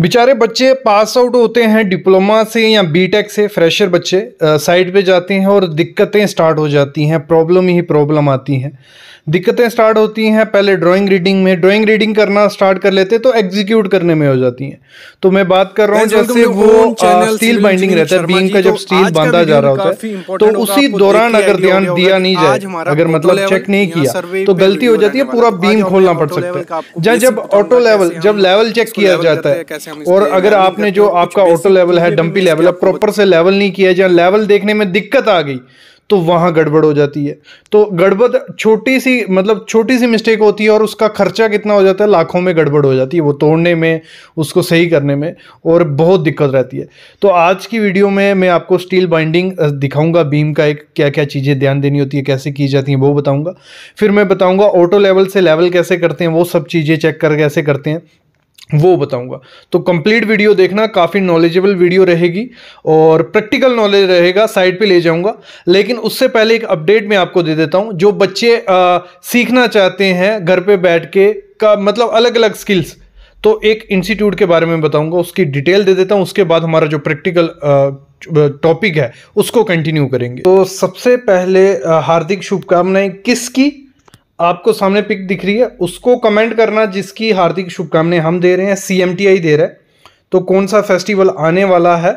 बेचारे बच्चे pass out होते हैं डिप्लोमा से या बीटेक से फ्रेशर बच्चे साइड पे जाते हैं और दिक्कतें स्टार्ट हो जाती हैं प्रॉब्लम ही प्रॉब्लम आती हैं दिक्कतें स्टार्ट होती हैं पहले ड्राइंग रीडिंग में ड्राइंग रीडिंग करना स्टार्ट कर लेते तो एग्जीक्यूट करने में हो जाती हैं तो मैं बात कर रहा हूँ जैसे वो स्टील बाइंडिंग रहता है बीम का जब स्टील तो बांधा जा रहा होता है तो उसी दौरान अगर ध्यान दिया नहीं जाए अगर मतलब चेक नहीं किया तो गलती हो जाती है पूरा बीम खोलना पड़ सकता है जहाँ जब ऑटो लेवल जब लेवल चेक किया जाता है अच्छा, और अगर आपने जो आपका ऑटो लेवल है डंपी लेवल है प्रॉपर से लेवल नहीं किया जहाँ लेवल देखने में दिक्कत आ गई तो वहाँ गड़बड़ हो जाती है तो गड़बड़ छोटी सी मतलब छोटी सी मिस्टेक होती है और उसका खर्चा कितना हो जाता है लाखों में गड़बड़ हो जाती है वो तोड़ने में उसको सही करने में और बहुत दिक्कत रहती है तो आज की वीडियो में मैं आपको स्टील बाइंडिंग दिखाऊंगा बीम का एक क्या क्या चीज़ें ध्यान देनी होती है कैसे की जाती हैं वो बताऊँगा फिर मैं बताऊँगा ऑटो लेवल से लेवल कैसे करते हैं वो सब चीज़ें चेक कर कैसे करते हैं वो बताऊंगा तो कंप्लीट वीडियो देखना काफ़ी नॉलेजेबल वीडियो रहेगी और प्रैक्टिकल नॉलेज रहेगा साइड पे ले जाऊंगा लेकिन उससे पहले एक अपडेट मैं आपको दे देता हूं जो बच्चे आ, सीखना चाहते हैं घर पे बैठ के का मतलब अलग अलग स्किल्स तो एक इंस्टीट्यूट के बारे में बताऊंगा उसकी डिटेल दे देता हूँ उसके बाद हमारा जो प्रैक्टिकल टॉपिक है उसको कंटिन्यू करेंगे तो सबसे पहले हार्दिक शुभकामनाएं किसकी आपको सामने पिक दिख रही है उसको कमेंट करना जिसकी हार्दिक शुभकामनाएं हम दे रहे हैं सी दे रहे हैं तो कौन सा फेस्टिवल आने वाला है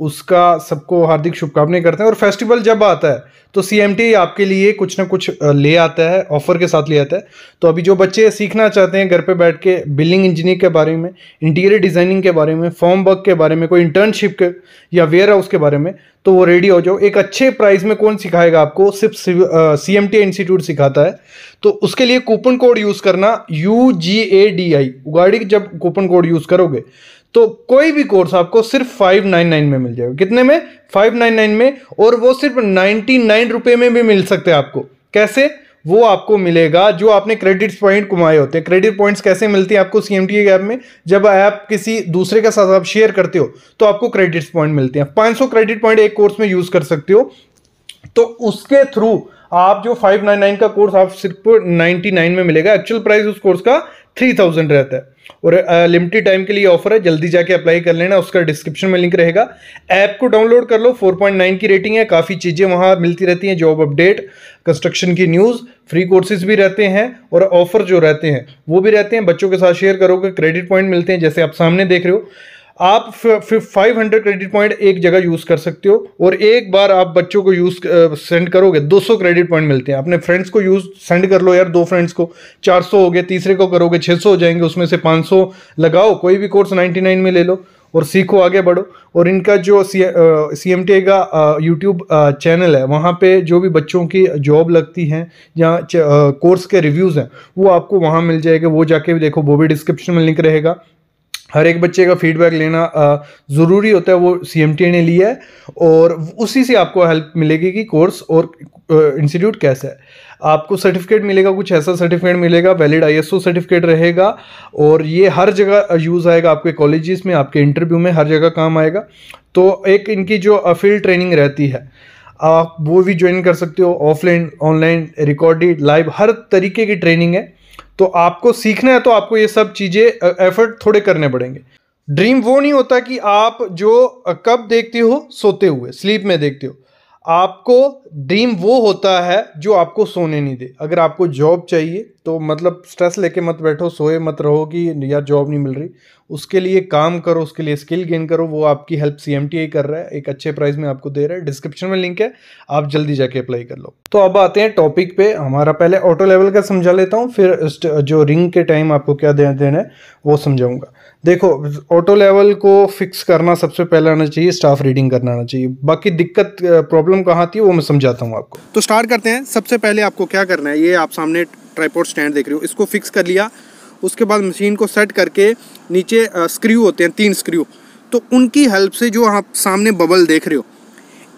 उसका सबको हार्दिक शुभकामनाएं करते हैं और फेस्टिवल जब आता है तो सी आपके लिए कुछ ना कुछ ले आता है ऑफर के साथ ले आता है तो अभी जो बच्चे सीखना चाहते हैं घर पे बैठ के बिल्डिंग इंजीनियर के बारे में इंटीरियर डिज़ाइनिंग के बारे में फॉर्म वर्क के बारे में कोई इंटर्नशिप के या वेयर हाउस के बारे में तो वो रेडी हो जाओ एक अच्छे प्राइस में कौन सिखाएगा आपको सिर्फ सी एम टी इंस्टीट्यूट सिखाता है तो उसके लिए कूपन कोड यूज़ करना U G A D I Ugadi जब कूपन कोड यूज़ करोगे तो कोई भी कोर्स आपको सिर्फ फाइव नाइन नाइन में मिल जाएगा कितने में फाइव नाइन नाइन में और वो सिर्फ नाइनटी नाइन रुपये में भी मिल सकते हैं आपको कैसे वो आपको मिलेगा जो आपने क्रेडिट पॉइंट कमाए होते हैं क्रेडिट पॉइंट्स कैसे मिलती हैं आपको सी एम टी ऐप में जब ऐप किसी दूसरे के साथ आप शेयर करते हो तो आपको क्रेडिट्स पॉइंट मिलते हैं 500 क्रेडिट पॉइंट एक कोर्स में यूज़ कर सकते हो तो उसके थ्रू आप जो 599 का कोर्स आप सिर्फ 99 में मिलेगा एक्चुअल प्राइस उस कोर्स का 3000 रहता है और लिमिटेड टाइम के लिए ऑफर है जल्दी जाके अप्लाई कर लेना उसका डिस्क्रिप्शन में लिंक रहेगा ऐप को डाउनलोड कर लो 4.9 की रेटिंग है काफ़ी चीज़ें वहाँ मिलती रहती हैं जॉब अपडेट कंस्ट्रक्शन की न्यूज़ फ्री कोर्सेज भी रहते हैं और ऑफर जो रहते हैं वो भी रहते हैं बच्चों के साथ शेयर करोगे क्रेडिट पॉइंट मिलते हैं जैसे आप सामने देख रहे हो आप फाइव हंड्रेड क्रेडिट पॉइंट एक जगह यूज़ कर सकते हो और एक बार आप बच्चों को यूज़ सेंड करोगे 200 क्रेडिट पॉइंट मिलते हैं अपने फ्रेंड्स को यूज़ सेंड कर लो यार दो फ्रेंड्स को 400 हो गए तीसरे को करोगे 600 हो जाएंगे उसमें से 500 लगाओ कोई भी कोर्स 99 में ले लो और सीखो आगे बढ़ो और इनका जो सी एम टी का यूट्यूब चैनल है वहाँ पे जो भी बच्चों की जॉब लगती हैं या कोर्स के रिव्यूज़ हैं वो आपको वहाँ मिल जाएगा वो जाके भी देखो वो भी डिस्क्रिप्शन में लिंक रहेगा हर एक बच्चे का फीडबैक लेना ज़रूरी होता है वो सी ने लिया है और उसी से आपको हेल्प मिलेगी कि कोर्स और इंस्टीट्यूट कैसा है आपको सर्टिफिकेट मिलेगा कुछ ऐसा सर्टिफिकेट मिलेगा वैलिड आईएसओ सर्टिफिकेट रहेगा और ये हर जगह यूज़ आएगा आपके कॉलेजेस में आपके इंटरव्यू में हर जगह काम आएगा तो एक इनकी जो अफील ट्रेनिंग रहती है आप वो भी ज्वाइन कर सकते हो ऑफलाइन ऑनलाइन रिकॉर्डेड लाइव हर तरीके की ट्रेनिंग है तो आपको सीखना है तो आपको ये सब चीज़ें एफर्ट थोड़े करने पड़ेंगे ड्रीम वो नहीं होता कि आप जो कब देखते हो सोते हुए स्लीप में देखते हो आपको ड्रीम वो होता है जो आपको सोने नहीं दे अगर आपको जॉब चाहिए तो मतलब स्ट्रेस लेके मत बैठो सोए मत रहो कि यार जॉब नहीं मिल रही उसके लिए काम करो उसके लिए स्किल गेन करो वो आपकी हेल्प सी एम कर रहा है एक अच्छे प्राइस में आपको दे रहा है डिस्क्रिप्शन में लिंक है आप जल्दी जाके अप्लाई कर लो तो अब आते हैं टॉपिक पे हमारा पहले ऑटो लेवल का समझा लेता हूँ फिर जो रिंग के टाइम आपको क्या देना है वो समझाऊंगा देखो ऑटो लेवल को फिक्स करना सबसे पहले आना चाहिए स्टाफ रीडिंग करना आना चाहिए बाकी दिक्कत प्रॉब्लम कहाँ थी वो मैं समझाता हूँ आपको तो स्टार्ट करते हैं सबसे पहले आपको क्या करना है ये आप सामने ट्राईपोर्ट स्टैंड देख रहे हो इसको फिक्स कर लिया उसके बाद मशीन को सेट करके नीचे स्क्रू होते हैं तीन स्क्रू तो उनकी हेल्प से जो आप सामने बबल देख रहे हो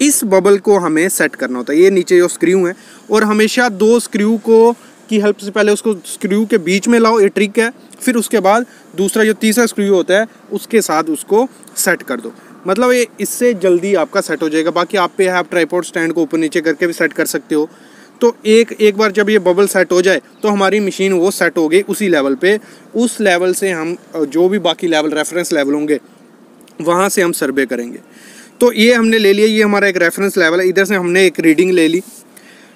इस बबल को हमें सेट करना होता है ये नीचे जो स्क्रू हैं और हमेशा दो स्क्रू को की हेल्प से पहले उसको स्क्रू के बीच में लाओ ये ट्रिक है फिर उसके बाद दूसरा जो तीसरा स्क्रू होता है उसके साथ उसको सेट कर दो मतलब ये इससे जल्दी आपका सेट हो जाएगा बाकी आप पे है आप ट्राईपोर्ट स्टैंड को ऊपर नीचे करके भी सेट कर सकते हो तो एक एक बार जब ये बबल सेट हो जाए तो हमारी मशीन वो सेट हो गई उसी लेवल पे उस लेवल से हम जो भी बाकी लेवल रेफरेंस लेवल होंगे वहाँ से हम सर्वे करेंगे तो ये हमने ले लिया ये हमारा एक रेफरेंस लेवल है इधर से हमने एक रीडिंग ले ली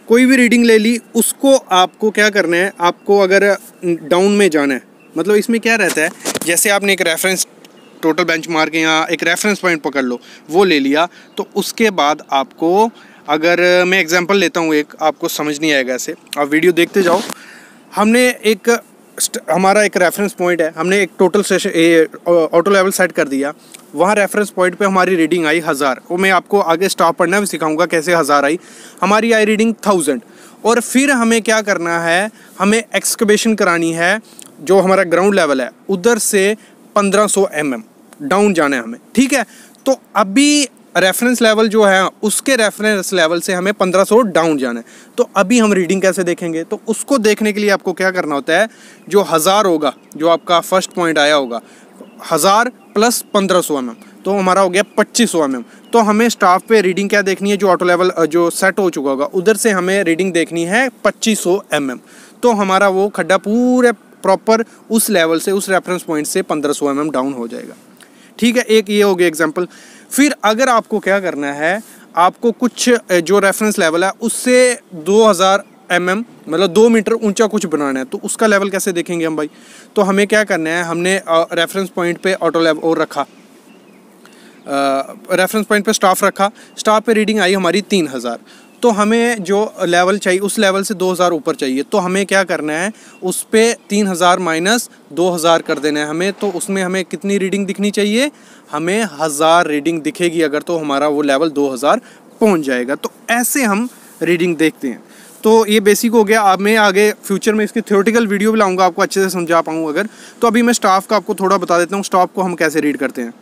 कोई भी रीडिंग ले ली उसको आपको क्या करना है आपको अगर डाउन में जाना है मतलब इसमें क्या रहता है जैसे आपने एक रेफरेंस टोटल बेंच मार्क या एक रेफरेंस पॉइंट पकड़ लो वो ले लिया तो उसके बाद आपको अगर मैं एग्जांपल लेता हूँ एक आपको समझ नहीं आएगा ऐसे आप वीडियो देखते जाओ हमने एक हमारा एक रेफरेंस पॉइंट है हमने एक total session auto level set कर दिया वहाँ रेफरेंस पॉइंट पे हमारी रीडिंग आई हज़ार वो मैं आपको आगे स्टॉप पढ़ना भी सिखाऊंगा कैसे हज़ार आई हमारी आई रीडिंग थाउजेंड और फिर हमें क्या करना है हमें एक्सकबेशन करानी है जो हमारा ग्राउंड लेवल है उधर से पंद्रह सौ एम एम डाउन जाना है हमें ठीक है तो अभी रेफरेंस लेवल जो है उसके रेफरेंस लेवल से हमें 1500 डाउन जाना है तो अभी हम रीडिंग कैसे देखेंगे तो उसको देखने के लिए आपको क्या करना होता है जो हज़ार होगा जो आपका फर्स्ट पॉइंट आया होगा हज़ार प्लस पंद्रह सौ एम mm, तो हमारा हो गया पच्चीस सौ एम mm। तो हमें स्टाफ पे रीडिंग क्या देखनी है जो ऑटो लेवल जो सेट हो चुका होगा उधर से हमें रीडिंग देखनी है पच्चीस सौ एम mm। तो हमारा वो खड्डा पूरे प्रॉपर उस लेवल से उस रेफरेंस पॉइंट से पंद्रह सौ एम डाउन हो जाएगा ठीक है एक ये हो गया एग्जाम्पल फिर अगर आपको क्या करना है आपको कुछ जो रेफरेंस लेवल है उससे 2000 हज़ार एम एम मतलब दो मीटर ऊंचा कुछ बनाना है तो उसका लेवल कैसे देखेंगे हम भाई तो हमें क्या करना है हमने रेफरेंस पॉइंट पे ऑटो लेवल और रखा रेफरेंस पॉइंट पे स्टाफ रखा स्टाफ पे रीडिंग आई हमारी तीन हज़ार तो हमें जो लेवल चाहिए उस लेवल से 2000 ऊपर चाहिए तो हमें क्या करना है उस पर तीन हज़ार माइनस दो हज़ार कर देना है हमें तो उसमें हमें कितनी रीडिंग दिखनी चाहिए हमें हज़ार रीडिंग दिखेगी अगर तो हमारा वो लेवल 2000 पहुँच जाएगा तो ऐसे हम रीडिंग देखते हैं तो ये बेसिक हो गया अब मैं आगे फ्यूचर में इसके थ्योरेटिकल वीडियो भी लाऊंगा आपको अच्छे से समझा पाऊँ अगर तो अभी मैं स्टाफ का आपको थोड़ा बता देता हूँ स्टाफ को हम कैसे रीड करते हैं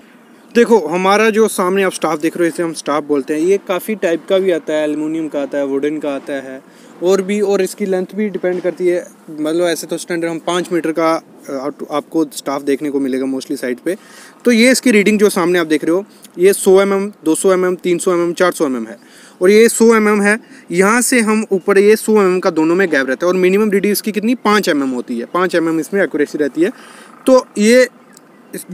देखो हमारा जो सामने आप स्टाफ देख रहे हो इसे हम स्टाफ बोलते हैं ये काफ़ी टाइप का भी आता है एलमिनियम का आता है वुडन का आता है और भी और इसकी लेंथ भी डिपेंड करती है मतलब ऐसे तो स्टैंडर्ड हम पाँच मीटर का आपको स्टाफ देखने को मिलेगा मोस्टली साइड पे तो ये इसकी रीडिंग जो सामने आप देख रहे हो ये 100 एम एम दो सौ एम mm, एम तीन सौ एम mm, एम चार सौ एम mm एम है और ये 100 एम mm है यहाँ से हम ऊपर ये 100 एम mm का दोनों में गैप रहता है और मिनिमम रीडिंग इसकी कितनी पाँच एम mm होती है पाँच एम mm इसमें एक्यूरेसी रहती है तो ये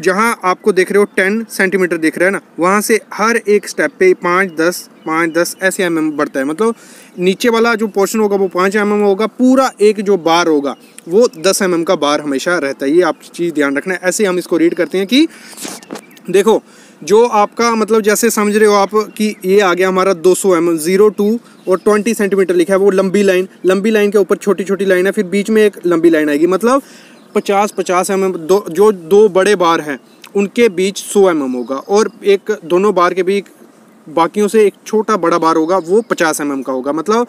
जहाँ आपको देख रहे हो टेन सेंटीमीटर दिख रहा है ना वहाँ से हर एक स्टेप पे पाँच दस पाँच दस ऐसे एम mm बढ़ता है मतलब नीचे वाला जो पोर्शन होगा वो पाँच एम mm होगा पूरा एक जो बार होगा वो दस एम mm का बार हमेशा रहता है ये आप चीज़ ध्यान रखना है ऐसे हम इसको रीड करते हैं कि देखो जो आपका मतलब जैसे समझ रहे हो आप कि ये आ गया हमारा 200 सौ एम जीरो टू और 20 सेंटीमीटर लिखा है वो लंबी लाइन लंबी लाइन के ऊपर छोटी छोटी लाइन है फिर बीच में एक लंबी लाइन आएगी मतलब पचास पचास एम एम दो जो दो बड़े बार हैं उनके बीच सौ एम एम होगा और एक दोनों बार के बीच बाकियों से एक छोटा बड़ा बार होगा वो पचास एम एम का होगा मतलब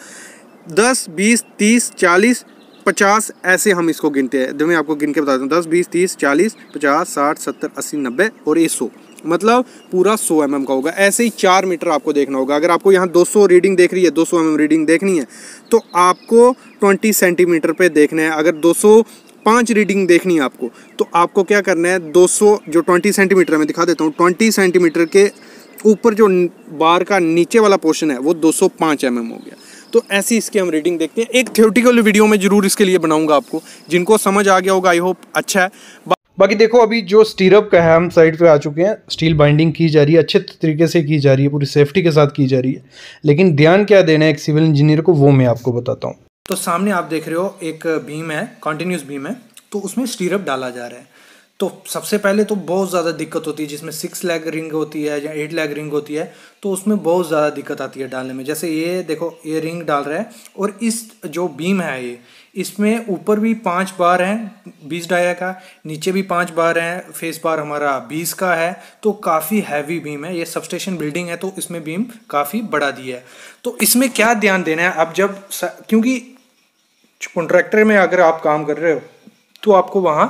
दस बीस तीस चालीस पचास ऐसे हम इसको गिनते हैं जो मैं आपको गिन के बता दूँ दस बीस तीस चालीस पचास साठ सत्तर अस्सी नब्बे और ये सौ मतलब पूरा 100 एम mm का होगा ऐसे ही चार मीटर आपको देखना होगा अगर आपको यहाँ 200 रीडिंग देख रही है 200 सौ mm रीडिंग देखनी है तो आपको 20 सेंटीमीटर पे देखना है अगर 200 पांच रीडिंग देखनी है आपको तो आपको क्या करना है 200 जो 20 सेंटीमीटर में दिखा देता हूँ 20 सेंटीमीटर के ऊपर जो बार का नीचे वाला पोर्शन है वो 205 एम mm हो गया तो ऐसी इसकी हम रीडिंग देखते हैं एक थियोटिकल वीडियो में जरूर इसके लिए बनाऊंगा आपको जिनको समझ आ गया होगा आई होप अच्छा है बा... बाकी देखो अभी जो स्टीरअप का है हम साइड पे आ चुके हैं स्टील बाइंडिंग की जा रही है अच्छे तरीके से की जा रही है पूरी सेफ्टी के साथ की जा रही है लेकिन ध्यान क्या देना है एक सिविल इंजीनियर को वो मैं आपको बताता हूँ तो सामने आप देख रहे हो एक भीम है कॉन्टीन्यूस भीम है तो उसमें स्टीरअप डाला जा रहा है तो सबसे पहले तो बहुत ज़्यादा दिक्कत होती है जिसमें सिक्स लैग रिंग होती है या एट लैग रिंग होती है तो उसमें बहुत ज़्यादा दिक्कत आती है डालने में जैसे ये देखो ये रिंग डाल रहा है और इस जो बीम है ये इसमें ऊपर भी पाँच बार हैं बीस डाया का नीचे भी पाँच बार हैं फेस बार हमारा बीस का है तो काफ़ी हैवी बीम है ये सबस्टेशन बिल्डिंग है तो इसमें बीम काफ़ी बढ़ा दी है तो इसमें क्या ध्यान देना है अब जब क्योंकि कॉन्ट्रैक्टर में अगर आप काम कर रहे हो तो आपको वहाँ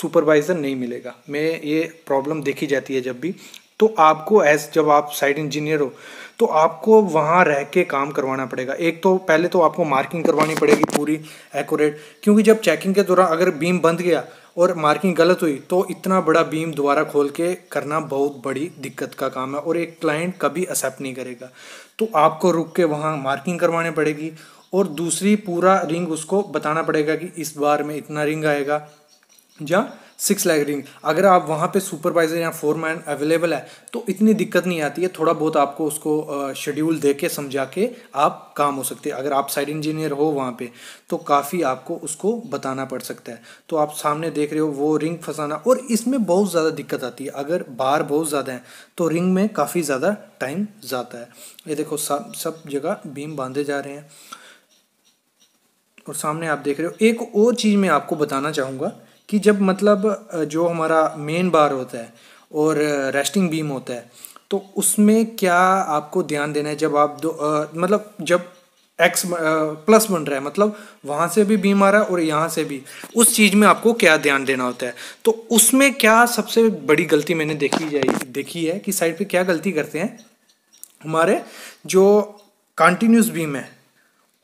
सुपरवाइज़र नहीं मिलेगा मैं ये प्रॉब्लम देखी जाती है जब भी तो आपको एज जब आप साइड इंजीनियर हो तो आपको वहाँ रह के काम करवाना पड़ेगा एक तो पहले तो आपको मार्किंग करवानी पड़ेगी पूरी एक्यूरेट क्योंकि जब चेकिंग के दौरान अगर बीम बंद गया और मार्किंग गलत हुई तो इतना बड़ा बीम दोबारा खोल के करना बहुत बड़ी दिक्कत का काम है और एक क्लाइंट कभी एक्सेप्ट नहीं करेगा तो आपको रुक के वहाँ मार्किंग करवानी पड़ेगी और दूसरी पूरा रिंग उसको बताना पड़ेगा कि इस बार में इतना रिंग आएगा या सिक्स लैग रिंग अगर आप वहाँ पे सुपरवाइजर या फोरमैन अवेलेबल है तो इतनी दिक्कत नहीं आती है थोड़ा बहुत आपको उसको शेड्यूल दे के समझा के आप काम हो सकते हैं अगर आप साइड इंजीनियर हो वहाँ पे तो काफ़ी आपको उसको बताना पड़ सकता है तो आप सामने देख रहे हो वो रिंग फंसाना और इसमें बहुत ज़्यादा दिक्कत आती है अगर बार बहुत ज़्यादा है तो रिंग में काफ़ी ज़्यादा टाइम जाता है ये देखो सब सब जगह बीम बांधे जा रहे हैं और सामने आप देख रहे हो एक और चीज़ मैं आपको बताना चाहूँगा कि जब मतलब जो हमारा मेन बार होता है और रेस्टिंग बीम होता है तो उसमें क्या आपको ध्यान देना है जब आप दो आ, मतलब जब एक्स प्लस बन रहा है मतलब वहाँ से भी बीम आ रहा है और यहाँ से भी उस चीज़ में आपको क्या ध्यान देना होता है तो उसमें क्या सबसे बड़ी गलती मैंने देखी जाए देखी है कि साइड पे क्या गलती करते हैं हमारे जो कॉन्टीन्यूस बीम है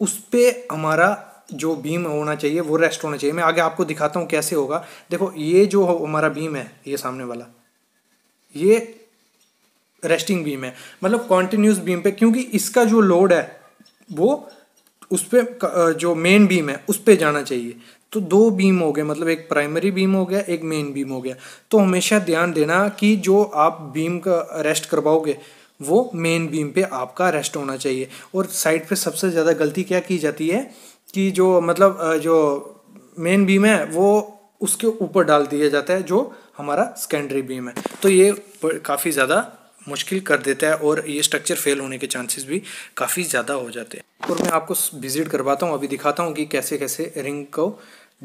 उस पर हमारा जो बीम होना चाहिए वो रेस्ट होना चाहिए मैं आगे आपको दिखाता हूँ कैसे होगा देखो ये जो हमारा बीम है ये सामने वाला ये रेस्टिंग बीम है मतलब कॉन्टीन्यूस बीम पे क्योंकि इसका जो लोड है वो उस पर जो मेन बीम है उस पर जाना चाहिए तो दो बीम हो गए मतलब एक प्राइमरी बीम हो गया एक मेन बीम हो गया तो हमेशा ध्यान देना कि जो आप बीम का रेस्ट करवाओगे वो मेन बीम पे आपका रेस्ट होना चाहिए और साइड पे सबसे ज़्यादा गलती क्या की जाती है कि जो मतलब जो मेन बीम है वो उसके ऊपर डाल दिया जाता है जो हमारा सेकेंडरी बीम है तो ये काफ़ी ज़्यादा मुश्किल कर देता है और ये स्ट्रक्चर फेल होने के चांसेस भी काफ़ी ज़्यादा हो जाते हैं और मैं आपको विजिट करवाता हूँ अभी दिखाता हूँ कि कैसे कैसे रिंग को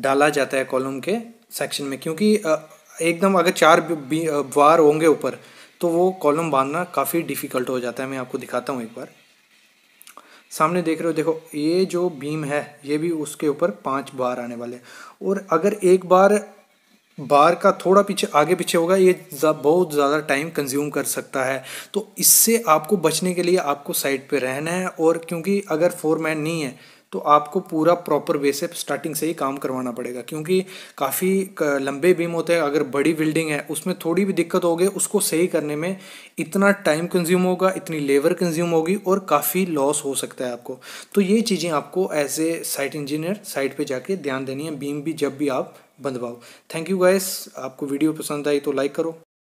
डाला जाता है कॉलम के सेक्शन में क्योंकि एकदम अगर चार बार होंगे ऊपर तो वो कॉलम बांधना काफ़ी डिफ़िकल्ट हो जाता है मैं आपको दिखाता हूँ एक बार सामने देख रहे हो देखो ये जो बीम है ये भी उसके ऊपर पांच बार आने वाले और अगर एक बार बार का थोड़ा पीछे आगे पीछे होगा ये जा, बहुत ज़्यादा टाइम कंज्यूम कर सकता है तो इससे आपको बचने के लिए आपको साइड पे रहना है और क्योंकि अगर फोर मैन नहीं है तो आपको पूरा प्रॉपर वे से स्टार्टिंग से ही काम करवाना पड़ेगा क्योंकि काफ़ी लंबे बीम होते हैं अगर बड़ी बिल्डिंग है उसमें थोड़ी भी दिक्कत होगी उसको सही करने में इतना टाइम कंज्यूम होगा इतनी लेबर कंज्यूम होगी और काफ़ी लॉस हो सकता है आपको तो ये चीज़ें आपको as a site engineer site पर जाके ध्यान देनी है बीम भी जब भी आप बंधवाओ थैंक यू गाइस आपको वीडियो पसंद आई तो लाइक करो